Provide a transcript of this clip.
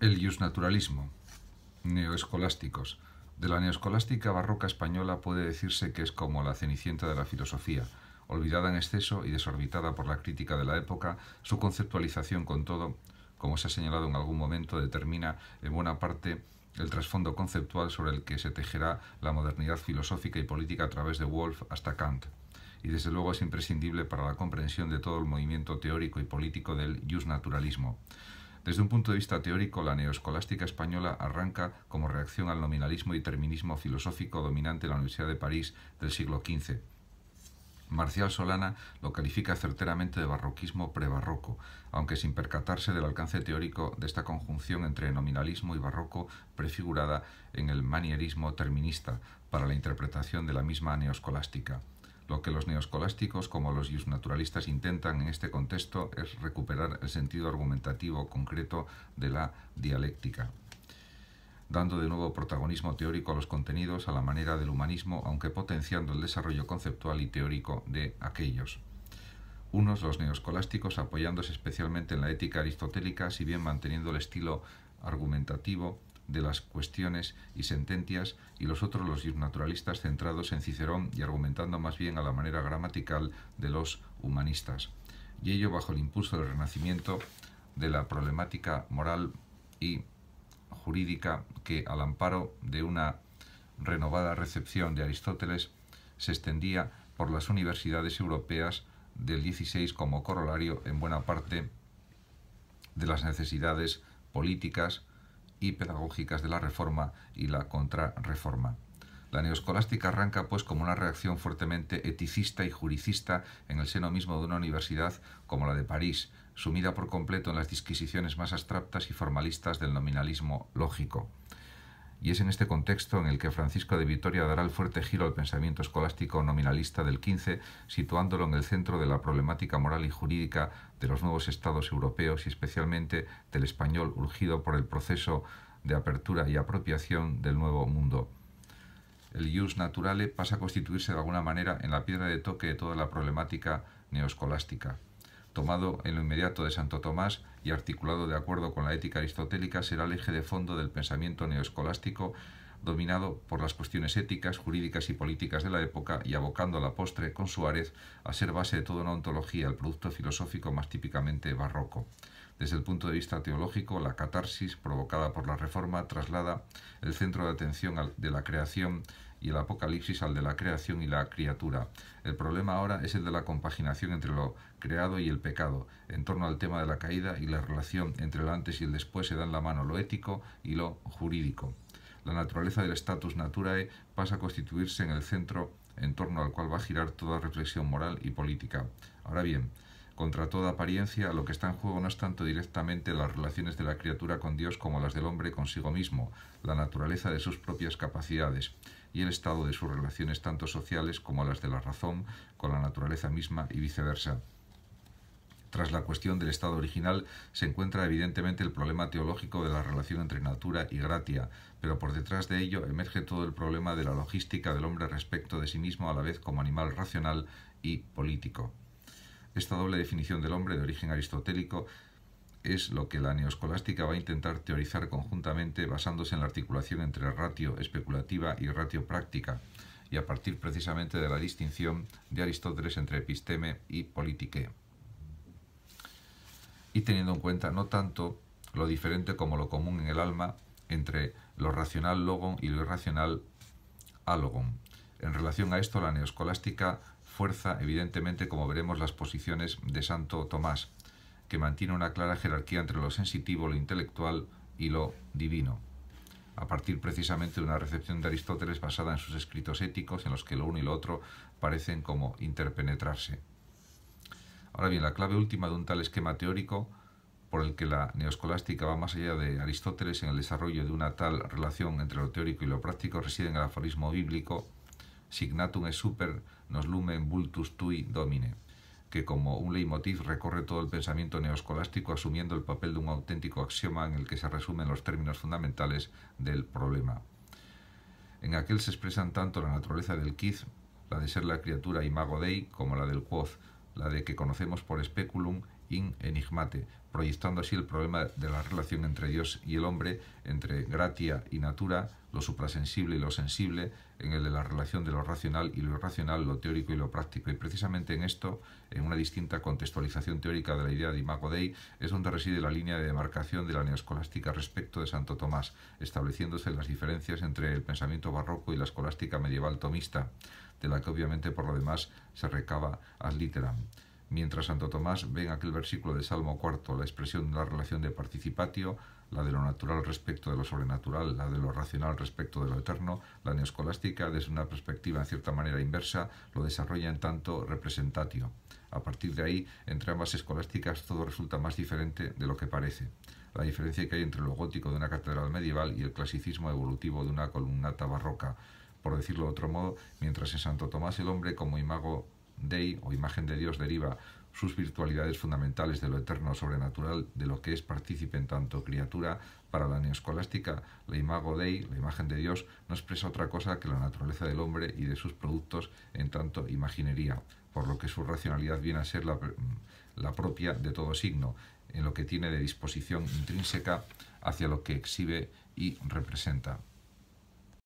el iusnaturalismo, neoescolásticos. De la neoescolástica barroca española puede decirse que es como la cenicienta de la filosofía, olvidada en exceso y desorbitada por la crítica de la época, su conceptualización con todo, como se ha señalado en algún momento, determina en buena parte el trasfondo conceptual sobre el que se tejerá la modernidad filosófica y política a través de Wolff hasta Kant, y desde luego es imprescindible para la comprensión de todo el movimiento teórico y político del iusnaturalismo. naturalismo desde un punto de vista teórico, la neoscolástica española arranca como reacción al nominalismo y terminismo filosófico dominante en la Universidad de París del siglo XV. Marcial Solana lo califica certeramente de barroquismo prebarroco, aunque sin percatarse del alcance teórico de esta conjunción entre nominalismo y barroco prefigurada en el manierismo terminista para la interpretación de la misma neoscolástica. Lo que los neoscolásticos como los naturalistas intentan en este contexto es recuperar el sentido argumentativo concreto de la dialéctica, dando de nuevo protagonismo teórico a los contenidos a la manera del humanismo, aunque potenciando el desarrollo conceptual y teórico de aquellos unos los neoscolásticos apoyándose especialmente en la ética aristotélica, si bien manteniendo el estilo argumentativo de las cuestiones y sentencias y los otros los naturalistas centrados en Cicerón y argumentando más bien a la manera gramatical de los humanistas, y ello bajo el impulso del renacimiento de la problemática moral y jurídica que al amparo de una renovada recepción de Aristóteles se extendía por las universidades europeas del 16 como corolario en buena parte de las necesidades políticas, y pedagógicas de la reforma y la contrarreforma. La neoscolástica arranca pues como una reacción fuertemente eticista y juricista en el seno mismo de una universidad como la de París, sumida por completo en las disquisiciones más abstractas y formalistas del nominalismo lógico y es en este contexto en el que Francisco de Vitoria dará el fuerte giro al pensamiento escolástico nominalista del XV, situándolo en el centro de la problemática moral y jurídica de los nuevos estados europeos y especialmente del español urgido por el proceso de apertura y apropiación del nuevo mundo. El ius naturale pasa a constituirse de alguna manera en la piedra de toque de toda la problemática neoscolástica tomado en lo inmediato de Santo Tomás y articulado de acuerdo con la ética aristotélica, será el eje de fondo del pensamiento neoescolástico dominado por las cuestiones éticas, jurídicas y políticas de la época y abocando a la postre con Suárez a ser base de toda una ontología, el producto filosófico más típicamente barroco. Desde el punto de vista teológico, la catarsis provocada por la Reforma traslada el centro de atención de la creación y el Apocalipsis al de la creación y la criatura. El problema ahora es el de la compaginación entre lo creado y el pecado. En torno al tema de la caída y la relación entre el antes y el después se dan la mano lo ético y lo jurídico. La naturaleza del status naturae pasa a constituirse en el centro en torno al cual va a girar toda reflexión moral y política. Ahora bien, contra toda apariencia, lo que está en juego no es tanto directamente las relaciones de la criatura con Dios como las del hombre consigo mismo, la naturaleza de sus propias capacidades y el estado de sus relaciones tanto sociales como las de la razón con la naturaleza misma y viceversa. Tras la cuestión del estado original se encuentra evidentemente el problema teológico de la relación entre natura y gratia, pero por detrás de ello emerge todo el problema de la logística del hombre respecto de sí mismo a la vez como animal racional y político. Esta doble definición del hombre de origen aristotélico es lo que la neoscolástica va a intentar teorizar conjuntamente basándose en la articulación entre ratio especulativa y ratio práctica y a partir precisamente de la distinción de Aristóteles entre episteme y politique. Y teniendo en cuenta no tanto lo diferente como lo común en el alma entre lo racional logon y lo irracional alogon. En relación a esto, la neoscolástica fuerza, evidentemente, como veremos, las posiciones de Santo Tomás, que mantiene una clara jerarquía entre lo sensitivo, lo intelectual y lo divino, a partir precisamente de una recepción de Aristóteles basada en sus escritos éticos, en los que lo uno y lo otro parecen como interpenetrarse. Ahora bien, la clave última de un tal esquema teórico, por el que la neoscolástica va más allá de Aristóteles en el desarrollo de una tal relación entre lo teórico y lo práctico, reside en el aforismo bíblico Signatum es super nos lumen vultus tui domine, que como un leitmotiv recorre todo el pensamiento neoscolástico asumiendo el papel de un auténtico axioma en el que se resumen los términos fundamentales del problema. En aquel se expresan tanto la naturaleza del quid, la de ser la criatura imago dei, como la del quoz, la de que conocemos por speculum in enigmate, proyectando así el problema de la relación entre Dios y el hombre, entre gratia y natura, lo suprasensible y lo sensible, en el de la relación de lo racional y lo irracional, lo teórico y lo práctico. Y precisamente en esto, en una distinta contextualización teórica de la idea de Imago Dei, es donde reside la línea de demarcación de la neoescolástica respecto de Santo Tomás, estableciéndose las diferencias entre el pensamiento barroco y la escolástica medieval tomista de la que obviamente por lo demás se recaba ad literam. Mientras Santo Tomás ve en aquel versículo de Salmo IV... la expresión de la relación de participatio, la de lo natural respecto de lo sobrenatural, la de lo racional respecto de lo eterno, la neoscolástica, desde una perspectiva en cierta manera inversa, lo desarrolla en tanto representatio. A partir de ahí, entre ambas escolásticas todo resulta más diferente de lo que parece. La diferencia que hay entre lo gótico de una catedral medieval y el clasicismo evolutivo de una columnata barroca por decirlo de otro modo, mientras en Santo Tomás el hombre como imago dei o imagen de Dios deriva sus virtualidades fundamentales de lo eterno sobrenatural, de lo que es partícipe en tanto criatura, para la neoscolástica, la imago dei, la imagen de Dios, no expresa otra cosa que la naturaleza del hombre y de sus productos en tanto imaginería, por lo que su racionalidad viene a ser la mm, propia de todo signo, en lo que tiene de disposición intrínseca hacia lo que exhibe y representa.